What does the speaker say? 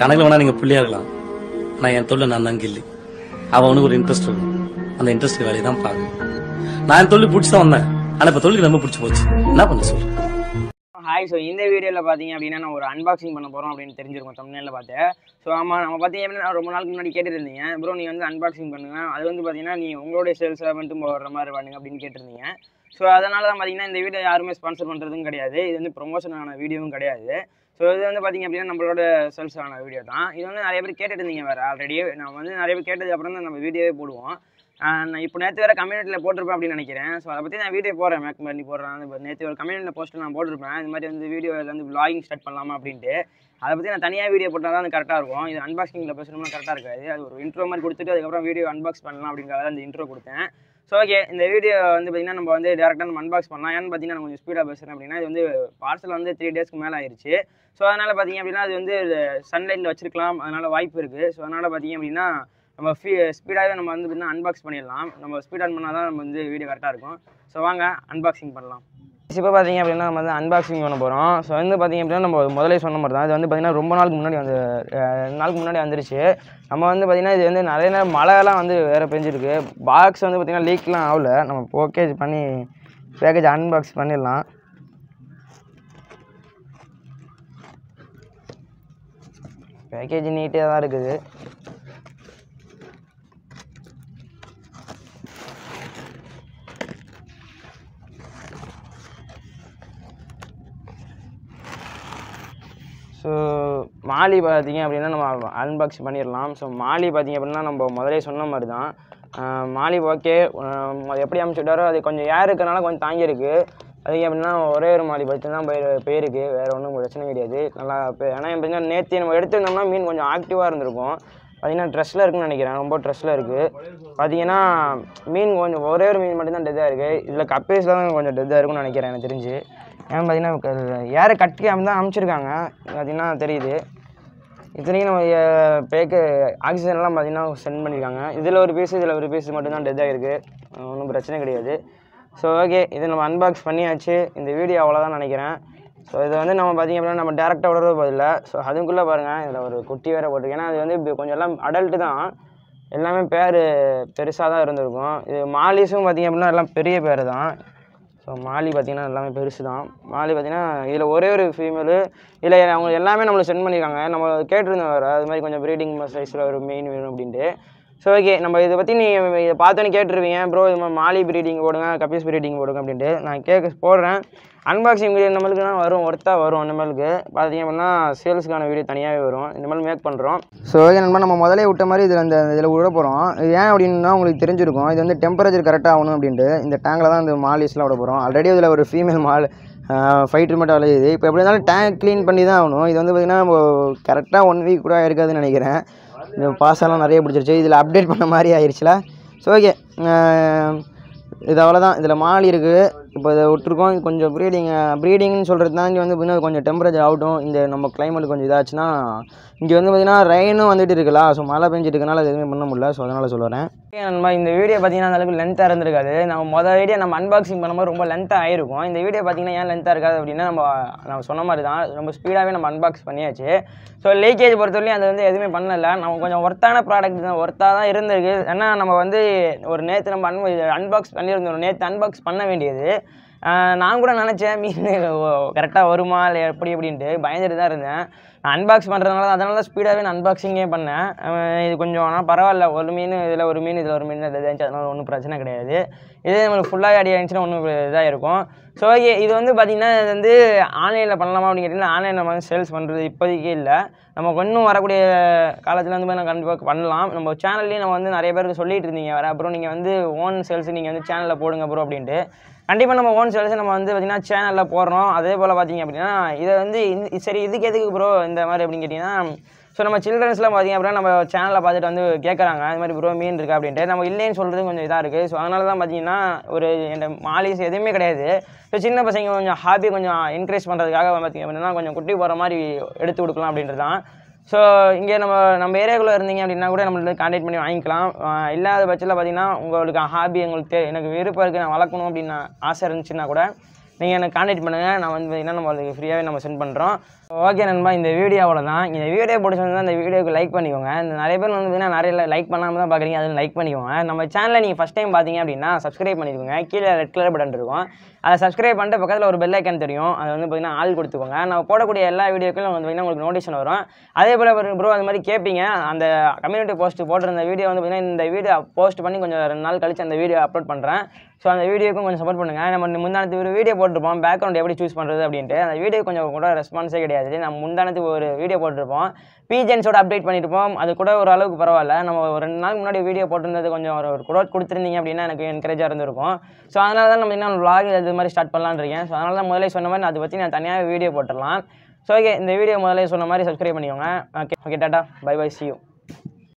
கணக்கில் வேணா நீங்க நீங்கள் இருக்கலாம் நான் என் தொழில் நான் அங்க இல்லை அவனுக்கு ஒரு இன்ட்ரெஸ்ட் இருக்கும் அந்த இன்ட்ரெஸ்ட் வேலையை தான் பாருங்க நான் என் தொழில் பிடிச்சி தான் வந்தேன் ஆனா இப்ப தொழில் ரொம்ப பிடிச்சி போச்சு என்ன பண்ண சொல்லு ஹாய் ஸோ இந்த வீடியோவில் பார்த்தீங்க அப்படின்னா நான் ஒரு அன்பாக்சிங் பண்ண போகிறோம் அப்படின்னு தெரிஞ்சிருக்கோம் தமிழ்நெல்ல பார்த்து ஸோ ஆமாம் நம்ம பார்த்தீங்க அப்படின்னா ரொம்ப நாளுக்கு முன்னாடி கேட்டுருந்தீங்க ப்ரோ நீங்கள் வந்து அன்பாக்சிங் பண்ணுங்கள் அது வந்து பார்த்தீங்கன்னா நீங்கள் உங்களுடைய சேல்ஸில் மட்டும் போடுற மாதிரி பண்ணுங்க அப்படின்னு கேட்டிருந்தீங்க ஸோ அதனால தான் பார்த்தீங்கன்னா இந்த வீடியோ யாருமே ஸ்பான்சர் பண்ணுறதும் கிடையாது இது வந்து ப்ரொமோஷனான வீடியோவும் கிடையாது ஸோ இது வந்து பார்த்திங்க அப்படின்னா நம்மளோட ஆன வீடியோ தான் இது வந்து நிறைய பேர் கேட்டுட்டு இருந்தீங்க வேறு ஆல்ரெடி நான் வந்து நிறைய பேர் கேட்டது அப்புறம் தான் நம்ம வீடியோவே போடுவோம் நான் இப்போ நேற்று வேறு கம்யூனிட்டியில் போட்டிருப்பேன் அப்படின்னு நினைக்கிறேன் ஸோ அதை பற்றி நான் வீடியோ போடுறேன் மேக் பண்ணி போடுறேன் இப்போ நேற்று ஒரு கம்யூனிட்டியில் போஸ்ட்டு நான் போட்டிருப்பேன் இந்த மாதிரி வந்து வீடியோ வந்து விளாகிங் ஸ்டார்ட் பண்ணலாமா அப்படின்ட்டு அதை பற்றி நான் தனியாக வீடியோ போட்டால் தான் அது கரெக்டாக இருக்கும் இது அன்பாக்சிங்கில் பேசணும்னா கரெக்டாக இருக்காது அது ஒரு இன்ட்ரோ மாதிரி கொடுத்துட்டு அதுக்கப்புறம் வீடியோ அன்பாக்ஸ் பண்ணலாம் அப்படிங்கிறத அந்த இன்ட்ரோ கொடுத்தேன் ஸோ ஓகே இந்த வீடியோ வந்து பார்த்திங்கன்னா நம்ம வந்து டேரெக்டாக நம்ம அன்பாக்ஸ் பண்ணலாம் ஏன்னு பார்த்தீங்கன்னா நான் கொஞ்சம் ஸ்பீடாக பேசுகிறேன் அப்படின்னா இது வந்து பார்சல் வந்து த்ரீ டேஸ்க்கு மேலே ஆயிடுச்சு ஸோ அதனால் பார்த்திங்க அப்படின்னா அது வந்து சன்லைட்டில் வச்சிருக்கலாம் அதனால் வாய்ப்பு இருக்குது ஸோ அதனால் பார்த்திங்க அப்படின்னா நம்ம ஃபீ ஸ்பீடாகவே நம்ம வந்து அன்பாக்ஸ் பண்ணிடலாம் நம்ம ஸ்பீட் ஆன் பண்ணால் தான் நம்ம வந்து வீடியோ கரெக்டாக இருக்கும் ஸோ வாங்க அன்பாக்சிங் பண்ணலாம் இப்போ பார்த்தீங்க அப்படின்னா நம்ம வந்து அன்பாக்சிங் பண்ண போகிறோம் ஸோ வந்து பார்த்திங்க அப்படின்னா நம்ம முதலே சொன்ன மாதிரி தான் இது வந்து பார்த்திங்கன்னா ரொம்ப நாளுக்கு முன்னாடி வந்து நாளுக்கு முன்னாடி வந்துருச்சு நம்ம வந்து பார்த்திங்கன்னா இது வந்து நிறைய நேரம் மழையெல்லாம் வந்து வேறு பெஞ்சிருக்கு பாக்ஸ் வந்து பார்த்திங்கன்னா லீக்லாம் ஆகல நம்ம பேக்கேஜ் பண்ணி பேக்கேஜ் அன்பாக்ஸ் பண்ணிடலாம் பேக்கேஜ் நீட்டாக தான் இருக்குது ஸோ மாலி பார்த்திங்க அப்படின்னா நம்ம அன்பாக்ஸ் பண்ணிடலாம் ஸோ மாலி பார்த்திங்க அப்படின்னா நம்ம முதலே சொன்ன மாதிரி தான் மாலி ஓகே எப்படி விட்டாரோ அது கொஞ்சம் ஏர் இருக்கிறனால கொஞ்சம் தாங்கியிருக்கு அது அப்படின்னா ஒரே ஒரு மாலி பற்றி தான் போயிரு போயிருக்கு வேறு ஒன்றும் பிரச்சனை கிடையாது நல்லா ஏன்னா எப்படின்னா நேற்று நம்ம எடுத்துருந்தோம்னா மீன் கொஞ்சம் ஆக்டிவாக இருந்திருக்கும் பார்த்திங்கன்னா ட்ரெஸ்ஸில் இருக்குன்னு நினைக்கிறேன் ரொம்ப ட்ரெஸ்ஸில் இருக்குது பார்த்திங்கன்னா மீன் கொஞ்சம் ஒரே ஒரு மீன் மட்டும்தான் டெத்தாக இருக்குது இதில் கப்பேஸ் தான் கொஞ்சம் டெத்தாக இருக்கும்னு நினைக்கிறேன் எனக்கு தெரிஞ்சு ஏன்னு பார்த்தீங்கன்னா ஏற கட்டிக்காமல் தான் அமைச்சிருக்காங்க பார்த்திங்கன்னா தெரியுது இத்தனைக்கும் நம்ம பேக்கு ஆக்சிஜன்லாம் பார்த்திங்கன்னா சென்ட் பண்ணியிருக்காங்க இதில் ஒரு பீஸ் இதில் ஒரு பீஸ் மட்டும்தான் டெத் ஆகிருக்கு ஒன்றும் பிரச்சனை கிடையாது ஸோ ஓகே இதை நம்ம அன்பாக்ஸ் பண்ணியாச்சு இந்த வீடியோ அவ்வளோதான் நினைக்கிறேன் ஸோ இதை வந்து நம்ம பார்த்திங்க அப்படின்னா நம்ம டேரெக்டாக விடுறது பதில் ஸோ அதுக்குள்ளே பாருங்கள் இதில் ஒரு குட்டி வேறு போட்டிருக்கு ஏன்னா அது வந்து கொஞ்சம் எல்லாம் அடல்ட்டு தான் எல்லாமே பேர் பெருசாக தான் இருந்திருக்கும் இது மாலிஸும் பார்த்திங்க அப்படின்னா எல்லாம் பெரிய பேர் தான் ஸோ மாலி பார்த்திங்கன்னா எல்லாமே பெருசு தான் மாலி பார்த்திங்கன்னா இதில் ஒரே ஒரு ஃபீமேலு இல்லை அவங்க எல்லாமே நம்மளுக்கு சென்ட் பண்ணியிருக்காங்க நம்ம கேட்டிருந்தோம் வேறு அது மாதிரி கொஞ்சம் ப்ரீடிங் சைஸில் ஒரு மெயின் வேணும் அப்படின்ட்டு ஸோ ஓகே நம்ம இதை பற்றி நீங்கள் இதை பார்த்தோன்னே கேட்டுருவீங்க ப்ரோ இது மாதிரி மாலி ப்ரீடிங் போடுங்க கப்பீஸ் ப்ரீடிங் போடுங்க அப்படின்ட்டு நான் கேட்க போடுறேன் அன்பாக்சிங் வீடியோ இந்த தான் வரும் ஒர்த்தாக வரும் இந்த பார்த்தீங்க அப்படின்னா சேல்ஸுக்கான வீடியோ தனியாகவே வரும் இந்த மாதிரி மேக் பண்ணுறோம் ஸோ ஓகே நம்ம நம்ம முதலே விட்ட மாதிரி இதில் அந்த இதில் விட போகிறோம் இது ஏன் அப்படின்னா உங்களுக்கு தெரிஞ்சிருக்கும் இது வந்து டெம்பரேச்சர் கரெக்டாக ஆகணும் அப்படின்ட்டு இந்த டேங்கில் தான் இந்த மாலிஸ்லாம் விட போகிறோம் ஆல்ரெடி இதில் ஒரு ஃபீமேல் மால் ஃபைட்ரு மட்டும் அலையுது இப்போ எப்படி இருந்தாலும் டேங்க் க்ளீன் பண்ணி தான் ஆகணும் இது வந்து பார்த்திங்கன்னா கரெக்டாக ஒன் வீக் கூட இருக்காதுன்னு நினைக்கிறேன் இந்த பாசெல்லாம் நிறைய பிடிச்சிருச்சு இதில் அப்டேட் பண்ண மாதிரி ஆயிடுச்சுல ஸோ ஓகே இது அவ்வளோதான் இதில் மாலி இருக்குது இப்போ இதை விட்டுருக்கோம் கொஞ்சம் ப்ரீடிங் ப்ரீடிங்னு சொல்கிறது தான் இங்கே வந்து பார்த்திங்கன்னா கொஞ்சம் டெம்பரேச்சர் ஆகட்டும் இந்த நம்ம கிளைமேட் கொஞ்சம் இதாச்சுன்னா இங்கே வந்து பார்த்திங்கன்னா ரெயினும் வந்துட்டு இருக்குல்ல ஸோ மழை பெஞ்சிட்டு இருக்கனால எதுவுமே பண்ண முடியல ஸோ அதனால் சொல்லுறேன் ஓகே நம்ம இந்த வீடியோ பார்த்தீங்கன்னா அந்தளவுக்கு லென்த்தாக இருந்திருக்காது நம்ம மொதல் வீடியோ நம்ம அன்பாக்சிங் பண்ணும்போது ரொம்ப லென்த்தாக ஆயிருக்கும் இந்த வீடியோ பார்த்தீங்கன்னா ஏன் லென்த்தாக இருக்காது அப்படின்னா நம்ம நம்ம சொன்ன மாதிரி தான் ரொம்ப ஸ்பீடாகவே நம்ம அன்பாக்ஸ் பண்ணியாச்சு ஸோ லீக்கேஜ் பொறுத்தவரையும் அது வந்து எதுவுமே பண்ணலை நம்ம கொஞ்சம் ஒர்த்தான ப்ராடக்ட் தான் ஒர்த்தாக தான் இருந்திருக்கு ஏன்னா நம்ம வந்து ஒரு நேற்று நம்ம அன் அன்பாக்ஸ் பண்ணியிருந்தோம் நேற்று அன்பாக்ஸ் பண்ண வேண்டியது நான் கூட நினச்சேன் மீன் கரெக்டாக வருமா இல்லை எப்படி அப்படின்ட்டு பயந்துட்டு தான் இருந்தேன் அன்பாக்ஸ் பண்ணுறதுனால அதனால ஸ்பீடாகவே நான் அன்பாக்சிங்கே பண்ணேன் இது கொஞ்சம் ஆனால் பரவாயில்ல ஒரு மீன் இதில் ஒரு மீன் இதில் ஒரு மீன் இதாக இருந்துச்சு அதனால் ஒன்றும் பிரச்சனை கிடையாது இதே நம்மளுக்கு ஃபுல்லாக அடி ஆயிடுச்சுன்னா ஒன்றும் இதாக இருக்கும் ஸோ ஓகே இது வந்து பார்த்திங்கன்னா இது வந்து ஆன்லைனில் பண்ணலாமா அப்படின்னு ஆன்லைனில் நம்ம வந்து சேல்ஸ் பண்ணுறது இப்போதைக்கு இல்லை நமக்கு ஒன்றும் வரக்கூடிய காலத்தில் வந்து நம்ம கண்டிப்பாக பண்ணலாம் நம்ம சேனல்லேயும் நம்ம வந்து நிறைய பேருக்கு சொல்லிகிட்டு இருந்தீங்க வர அப்புறம் நீங்கள் வந்து ஓன் சேல்ஸ் நீங்கள் வந்து சேனலில் போடுங்க அப்புறம் அப்படின்ட்டு கண்டிப்பாக நம்ம ஓன் சேல்ஸ் நம்ம வந்து பார்த்திங்கன்னா சேனலில் போடுறோம் அதே போல் பார்த்திங்க அப்படின்னா இதை வந்து சரி இதுக்கு எதுக்கு ப்ரோ இந்த இந்த மாதிரி அப்படின்னு கேட்டிங்கன்னா ஸோ நம்ம சில்ட்ரன்ஸ்லாம் பார்த்திங்க அப்படின்னா நம்ம சேனலில் பார்த்துட்டு வந்து கேட்குறாங்க அது மாதிரி ப்ரோ மீன் இருக்குது அப்படின்ட்டு நம்ம இல்லைன்னு சொல்கிறது கொஞ்சம் இதாக இருக்குது ஸோ அதனால தான் பார்த்தீங்கன்னா ஒரு என் மாலிஸ் எதுவுமே கிடையாது ஸோ சின்ன பசங்க கொஞ்சம் ஹாப்பி கொஞ்சம் என்கரேஜ் பண்ணுறதுக்காக பார்த்திங்க அப்படின்னா கொஞ்சம் குட்டி போகிற மாதிரி எடுத்து கொடுக்கலாம் அப்படின்றது தான் ஸோ இங்கே நம்ம நம்ம ஏரியாக்குள்ளே இருந்தீங்க அப்படின்னா கூட நம்மளுக்கு கான்டெக்ட் பண்ணி வாங்கிக்கலாம் இல்லாத பட்சத்தில் பார்த்திங்கன்னா உங்களுக்கு ஹாபி உங்களுக்கு எனக்கு விருப்பம் இருக்குது நான் வளர்க்கணும் அப்படின்னு ஆசை இருந்துச்சுன்னா கூட நீங்கள் எனக்கு காண்டாக்ட் பண்ணுங்கள் நான் வந்து பார்த்தீங்கன்னா நம்மளுக்கு ஃப்ரீயாகவே நம்ம சென்ட் பண்ணுறோம் ஓகே நண்பா இந்த அவ்வளோ தான் இந்த வீடியோ பிடிச்சிருந்தா இந்த வீடியோக்கு லைக் பண்ணிக்கோங்க இந்த நிறைய பேர் வந்து பார்த்தீங்கன்னா நிறைய லைக் பண்ணாமல் தான் பார்க்குறீங்க அதில் லைக் பண்ணிக்கோங்க நம்ம சேனலில் நீங்கள் ஃபஸ்ட் டைம் பார்த்தீங்க அப்படின்னா சப்ஸ்கிரைப் பண்ணிக்கோங்க கீழே ரெட் கலர் பட்டன் இருக்கும் அதை சப்ஸ்கிரைப் பண்ணிட்டு பக்கத்தில் ஒரு பெல் ஐக்கன் தெரியும் அது வந்து பார்த்தீங்கன்னா ஆள் கொடுத்துக்கோங்க நான் போடக்கூடிய எல்லா வீடியோக்களும் வந்து பார்த்தீங்கன்னா உங்களுக்கு நோட்டிஷன் வரும் அதே போல் ப்ரோ அது மாதிரி கேட்பீங்க அந்த கம்யூனிட்டி போஸ்ட் போட்டிருந்த வீடியோ வந்து பார்த்தீங்கன்னா இந்த வீடியோ போஸ்ட் பண்ணி கொஞ்சம் ரெண்டு நாள் கழித்து அந்த வீடியோ அப்லோட் பண்ணுறேன் ஸோ அந்த வீடியோக்கும் கொஞ்சம் சப்போர்ட் பண்ணுங்கள் நம்ம முந்தானத்து ஒரு வீடியோ போட்டிருப்போம் பேக்ரவுண்ட் எப்படி சூஸ் பண்ணுறது அப்படின்ட்டு அந்த வீடியோ கொஞ்சம் கூட ரெஸ்பான்ஸே கிடையாது நம்ம முந்தானத்துக்கு ஒரு வீடியோ போட்டிருப்போம் பிஜென்ஸோட அப்டேட் பண்ணியிருப்போம் அது கூட ஒரு அளவுக்கு பரவாயில்ல நம்ம ஒரு ரெண்டு நாள் முன்னாடி வீடியோ போட்டிருந்தது கொஞ்சம் ஒரு குரோட் கொடுத்துருந்தீங்க அப்படின்னா எனக்கு என்கரேஜாக இருந்திருக்கும் ஸோ அதனால தான் நம்ம என்ன விளாக் அது மாதிரி ஸ்டார்ட் பண்ணலான்னு இருக்கேன் ஸோ அதனால தான் முதலே சொன்ன மாதிரி அதை பற்றி நான் தனியாக வீடியோ போட்டுடலாம் ஸோ ஓகே இந்த வீடியோ முதலே சொன்ன மாதிரி சப்ஸ்கிரைப் பண்ணிக்கோங்க okay okay tata bye bye see you